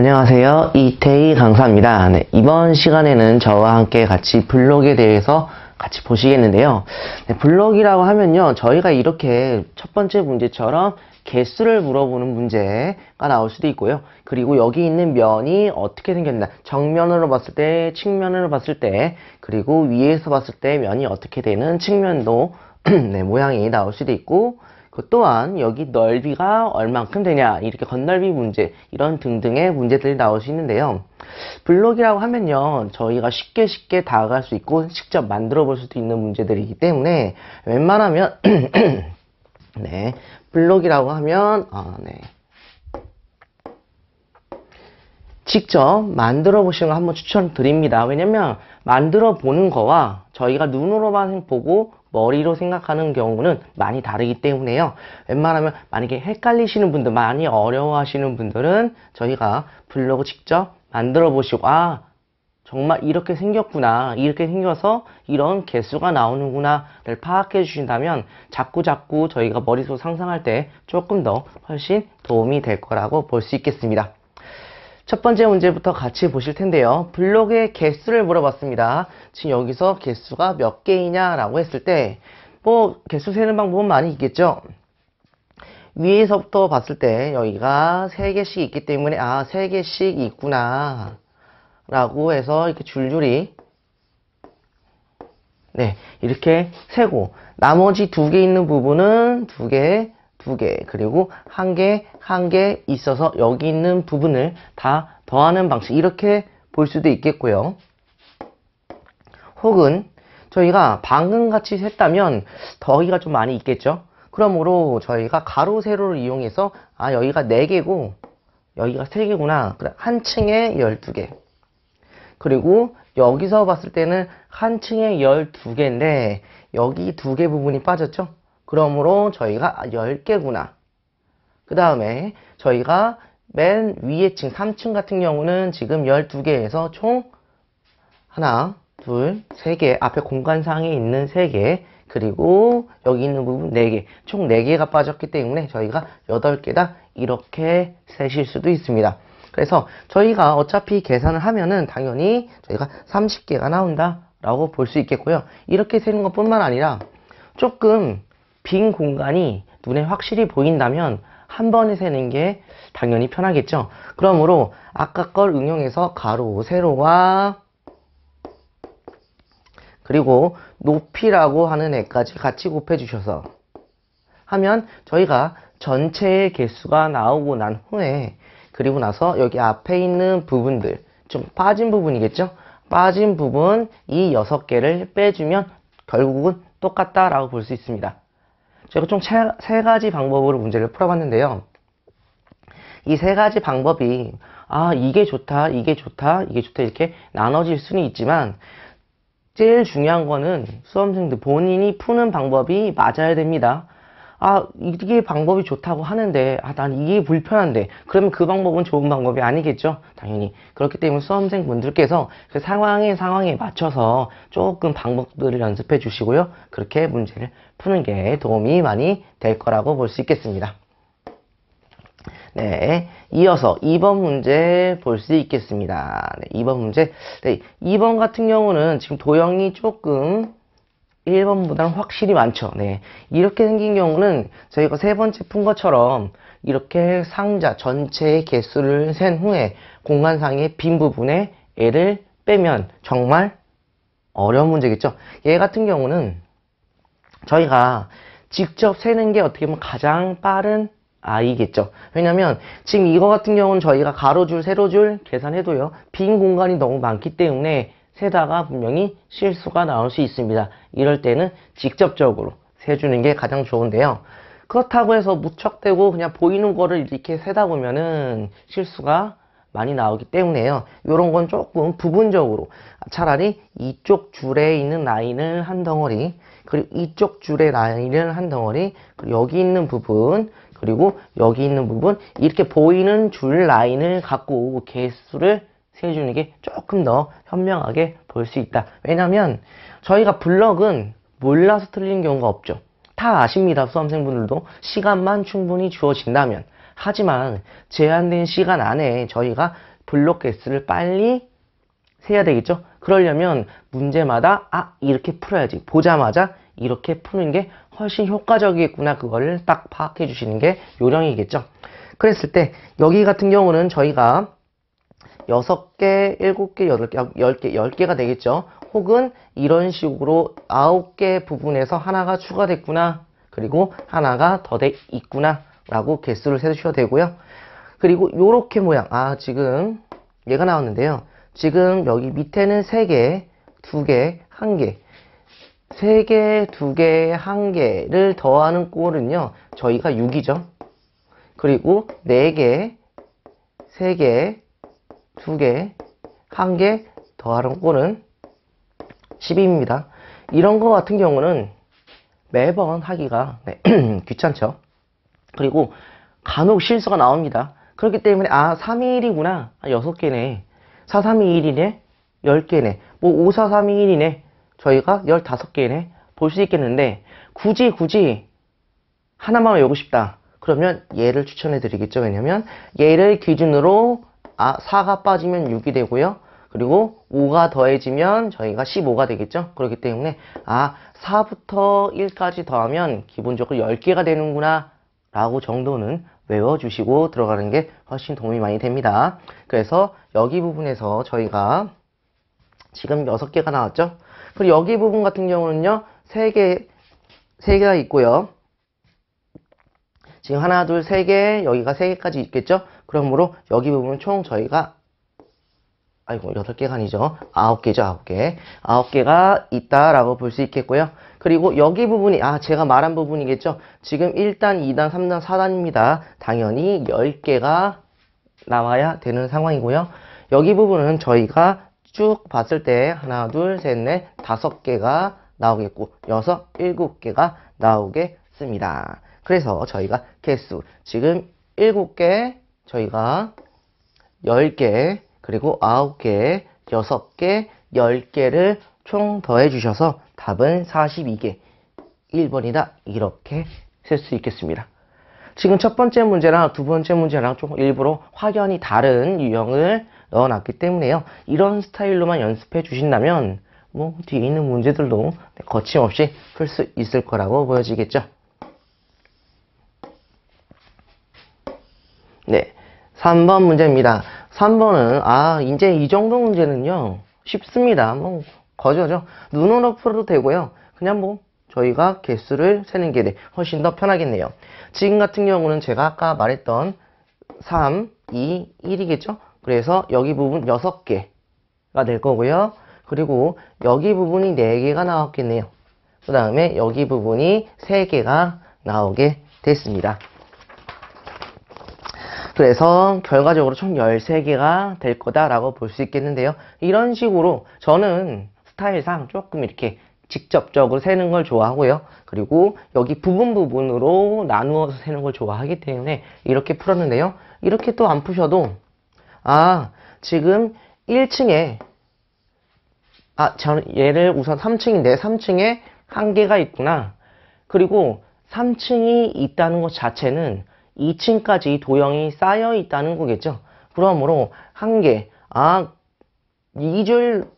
안녕하세요. 이태희 강사입니다. 네, 이번 시간에는 저와 함께 같이 블록에 대해서 같이 보시겠는데요. 네, 블록이라고 하면요. 저희가 이렇게 첫 번째 문제처럼 개수를 물어보는 문제가 나올 수도 있고요. 그리고 여기 있는 면이 어떻게 생겼나. 정면으로 봤을 때, 측면으로 봤을 때, 그리고 위에서 봤을 때 면이 어떻게 되는 측면도 네, 모양이 나올 수도 있고, 그 또한 여기 넓이가 얼만큼 되냐 이렇게 겉넓이 문제 이런 등등의 문제들이 나올 수 있는데요 블록이라고 하면요 저희가 쉽게 쉽게 다가갈 수 있고 직접 만들어 볼 수도 있는 문제들이기 때문에 웬만하면 네 블록이라고 하면 아, 네. 직접 만들어 보시는 거 한번 추천드립니다 왜냐면 만들어 보는 거와 저희가 눈으로만 보고 머리로 생각하는 경우는 많이 다르기 때문에요. 웬만하면 만약에 헷갈리시는 분들, 많이 어려워하시는 분들은 저희가 블로그 직접 만들어 보시고 아 정말 이렇게 생겼구나 이렇게 생겨서 이런 개수가 나오는구나를 파악해 주신다면 자꾸자꾸 저희가 머릿속 상상할 때 조금 더 훨씬 도움이 될 거라고 볼 수 있겠습니다. 첫 번째 문제부터 같이 보실 텐데요. 블록의 개수를 물어봤습니다. 지금 여기서 개수가 몇 개이냐라고 했을 때, 뭐, 개수 세는 방법은 많이 있겠죠? 위에서부터 봤을 때 여기가 3개씩 있기 때문에, 아, 3개씩 있구나. 라고 해서 이렇게 줄줄이, 네, 이렇게 세고, 나머지 두 개 있는 부분은 두 개, 두 개, 그리고 한 개, 한 개 있어서 여기 있는 부분을 다 더하는 방식 이렇게 볼 수도 있겠고요. 혹은 저희가 방금 같이 셌다면 더하기가 좀 많이 있겠죠. 그러므로 저희가 가로 세로를 이용해서 아 여기가 4개고 여기가 3개구나. 한 층에 12개. 그리고 여기서 봤을 때는 한 층에 12개인데 여기 두 개 부분이 빠졌죠. 그러므로 저희가 10개구나. 그 다음에 저희가 맨 위에 층 3층 같은 경우는 지금 12개에서 총 하나, 둘, 세 개 앞에 공간상에 있는 세 개 그리고 여기 있는 부분 네개총4개가 빠졌기 때문에 저희가 8 개다 이렇게 세실 수도 있습니다. 그래서 저희가 어차피 계산을 하면은 당연히 저희가 30개가 나온다 라고 볼 수 있겠고요. 이렇게 세는 것 뿐만 아니라 조금 빈 공간이 눈에 확실히 보인다면 한 번에 세는 게 당연히 편하겠죠. 그러므로 아까 걸 응용해서 가로, 세로와 그리고 높이라고 하는 애까지 같이 곱해주셔서 하면 저희가 전체의 개수가 나오고 난 후에 그리고 나서 여기 앞에 있는 부분들 좀 빠진 부분이겠죠? 빠진 부분 이 6개를 빼주면 결국은 똑같다라고 볼 수 있습니다. 제가 총 세 가지 방법으로 문제를 풀어봤는데요. 이 세 가지 방법이 아 이게 좋다 이게 좋다 이게 좋다 이렇게 나눠질 수는 있지만 제일 중요한 거는 수험생들 본인이 푸는 방법이 맞아야 됩니다. 아 이게 방법이 좋다고 하는데 아 난 이게 불편한데 그러면 그 방법은 좋은 방법이 아니겠죠 당연히 그렇기 때문에 수험생 분들께서 그 상황에 상황에 맞춰서 조금 방법들을 연습해 주시고요 그렇게 문제를 푸는 게 도움이 많이 될 거라고 볼 수 있겠습니다 네, 이어서 2번 문제 볼 수 있겠습니다. 네, 2번 문제. 네, 2번 같은 경우는 지금 도형이 조금 1번보다는 확실히 많죠. 네. 이렇게 생긴 경우는 저희가 세 번째 푼 것처럼 이렇게 상자 전체의 개수를 센 후에 공간상의 빈 부분에 L을 빼면 정말 어려운 문제겠죠. 얘 같은 경우는 저희가 직접 세는 게 어떻게 보면 가장 빠른 아이겠죠. 왜냐면 지금 이거 같은 경우는 저희가 가로줄, 세로줄 계산해도요. 빈 공간이 너무 많기 때문에 세다가 분명히 실수가 나올 수 있습니다. 이럴 때는 직접적으로 세주는 게 가장 좋은데요. 그렇다고 해서 무척대고 그냥 보이는 거를 이렇게 세다 보면은 실수가 많이 나오기 때문에요. 이런 건 조금 부분적으로 차라리 이쪽 줄에 있는 라인을 한 덩어리 그리고 이쪽 줄에 라인을 한 덩어리 그리고 여기 있는 부분 그리고 여기 있는 부분 이렇게 보이는 줄 라인을 갖고 개수를 세워주는 게 조금 더 현명하게 볼 수 있다. 왜냐면 저희가 블럭은 몰라서 틀린 경우가 없죠. 다 아십니다. 수험생분들도 시간만 충분히 주어진다면 하지만 제한된 시간 안에 저희가 블록 개수를 빨리 세야 되겠죠. 그러려면 문제마다 아 이렇게 풀어야지 보자마자 이렇게 푸는 게 훨씬 효과적이겠구나 그거를 딱 파악해 주시는 게 요령이겠죠. 그랬을 때 여기 같은 경우는 저희가 6개7개8개 10개, 10개가 되겠죠. 혹은 이런 식으로 9개 부분에서 하나가 추가됐구나. 그리고 하나가 더 돼 있구나. 라고 개수를 세주셔도 되고요. 그리고 이렇게 모양. 아, 지금 얘가 나왔는데요. 지금 여기 밑에는 3개2개1개3개2개1개를 더하는 꼴은요. 저희가 6이죠. 그리고 4개3개 두개한개 더하는 꼴은 12입니다. 이런 거 같은 경우는 매번 하기가 네, 귀찮죠. 그리고 간혹 실수가 나옵니다. 그렇기 때문에 아 321이구나 6개네 아, 4321이네 10개네 뭐 54321이네 저희가 15개네 볼 수 있겠는데 굳이 굳이 하나만 외우고 싶다 그러면 얘를 추천해 드리겠죠 왜냐면 얘를 기준으로 아, 4가 빠지면 6이 되고요. 그리고 5가 더해지면 저희가 15가 되겠죠. 그렇기 때문에 아, 4부터 1까지 더하면 기본적으로 10개가 되는구나 라고 정도는 외워주시고 들어가는 게 훨씬 도움이 많이 됩니다. 그래서 여기 부분에서 저희가 지금 6개가 나왔죠. 그리고 여기 부분 같은 경우는요. 3개, 3개가 있고요. 지금 하나, 둘, 세 개, 여기가 세 개까지 있겠죠? 그러므로 여기 부분은 총 저희가 아이고 여 개가 아니죠. 9 개죠. 9 개. 9개. 가 있다라고 볼 수 있겠고요. 그리고 여기 부분이 아 제가 말한 부분이겠죠. 지금 1단, 2단, 3단, 4단입니다. 당연히 10개가 나와야 되는 상황이고요. 여기 부분은 저희가 쭉 봤을 때 하나, 둘, 셋, 넷, 다섯 개가 나오겠고 여섯, 일곱 개가 나오겠습니다. 그래서 저희가 개수 지금 일곱 개 저희가 10개 그리고 9개 6개 10개를 총 더해 주셔서 답은 42개 1번이다 이렇게 셀 수 있겠습니다 지금 첫 번째 문제랑 두 번째 문제랑 좀 일부러 확연히 다른 유형을 넣어놨기 때문에요 이런 스타일로만 연습해 주신다면 뭐 뒤에 있는 문제들도 거침없이 풀 수 있을 거라고 보여지겠죠 네 3번 문제입니다. 3번은 아 이제 이 정도 문제는요 쉽습니다. 뭐 거저죠. 눈으로 풀어도 되고요. 그냥 뭐 저희가 개수를 세는 게 네, 훨씬 더 편하겠네요. 지금 같은 경우는 제가 아까 말했던 3, 2, 1이겠죠? 그래서 여기 부분 6개가 될 거고요. 그리고 여기 부분이 4개가 나왔겠네요. 그 다음에 여기 부분이 3개가 나오게 됐습니다. 그래서 결과적으로 총 13개가 될 거다라고 볼 수 있겠는데요. 이런 식으로 저는 스타일상 조금 이렇게 직접적으로 세는 걸 좋아하고요. 그리고 여기 부분 부분으로 나누어서 세는 걸 좋아하기 때문에 이렇게 풀었는데요. 이렇게 또 안 푸셔도 아 지금 1층에 아, 저 얘를 우선 3층인데 3층에 한 개가 있구나. 그리고 3층이 있다는 것 자체는 2층까지 도형이 쌓여 있다는 거겠죠. 그러므로 한 개, 아, 이줄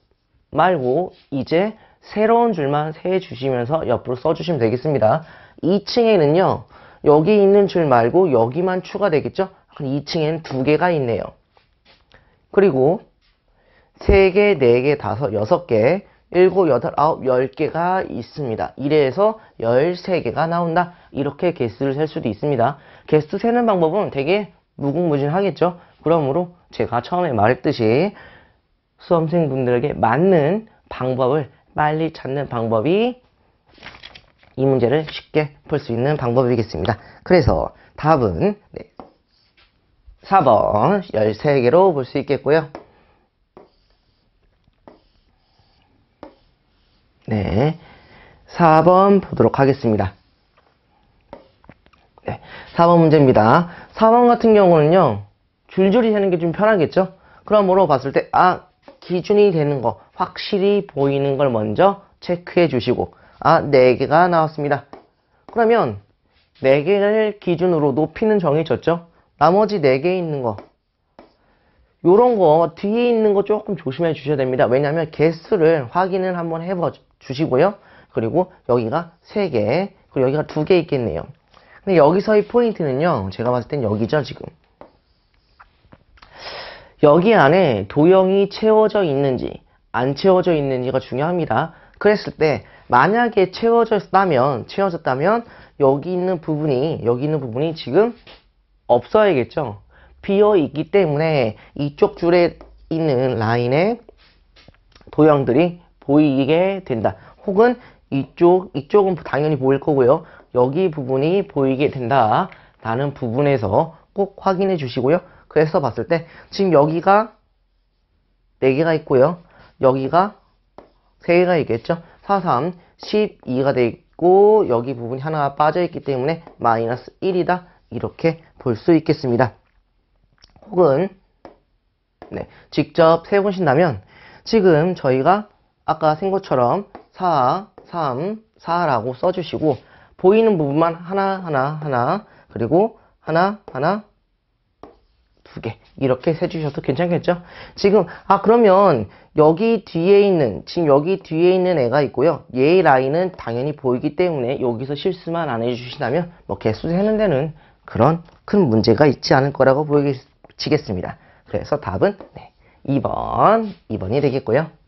말고 이제 새로운 줄만 세주시면서 옆으로 써주시면 되겠습니다. 2층에는요. 여기 있는 줄 말고 여기만 추가되겠죠? 그럼 2층엔 두 개가 있네요. 그리고 3개, 4개, 5, 6개, 7, 8, 9, 10개가 있습니다. 이래서 13개가 나온다. 이렇게 개수를 셀 수도 있습니다. 개수 세는 방법은 되게 무궁무진하겠죠. 그러므로 제가 처음에 말했듯이 수험생분들에게 맞는 방법을 빨리 찾는 방법이 이 문제를 쉽게 풀 수 있는 방법이겠습니다. 그래서 답은 네, 4번 13개로 볼 수 있겠고요. 네, 4번 보도록 하겠습니다. 네, 4번 문제입니다. 4번 같은 경우는요. 줄줄이 하는 게 좀 편하겠죠? 그럼으로 봤을 때 아, 기준이 되는 거 확실히 보이는 걸 먼저 체크해 주시고 아, 4개가 나왔습니다. 그러면 4개를 기준으로 높이는 정해졌죠? 나머지 4개 있는 거 요런 거 뒤에 있는 거 조금 조심해 주셔야 됩니다. 왜냐하면 개수를 확인을 한번 해봐 주시고요. 그리고 여기가 3개, 그리고 여기가 2개 있겠네요. 근데 여기서의 포인트는요. 제가 봤을 땐 여기죠 지금. 여기 안에 도형이 채워져 있는지 안 채워져 있는지가 중요합니다. 그랬을 때 만약에 채워졌다면 채워졌다면 여기 있는 부분이 여기 있는 부분이 지금 없어야겠죠. 비어 있기 때문에 이쪽 줄에 있는 라인에 도형들이 보이게 된다. 혹은 이쪽 이쪽은 당연히 보일 거고요. 여기 부분이 보이게 된다라는 부분에서 꼭 확인해 주시고요. 그래서 봤을 때 지금 여기가 4개가 있고요. 여기가 3개가 있겠죠. 4, 3, 12가 되어 있고 여기 부분이 하나 빠져 있기 때문에 마이너스 1이다. 이렇게 볼 수 있겠습니다. 혹은 네, 직접 세보신다면 지금 저희가 아까 생 것처럼 4, 3, 4라고 써주시고 보이는 부분만 하나 하나 하나 그리고 하나 하나 두 개 이렇게 세주셔도 괜찮겠죠? 지금 아 그러면 여기 뒤에 있는 지금 여기 뒤에 있는 애가 있고요. 얘의 라인은 당연히 보이기 때문에 여기서 실수만 안 해주신다면뭐 개수 세는 데는 그런 큰 문제가 있지 않을 거라고 보이겠습니다. 그래서 답은 네, 2번 2번이 되겠고요.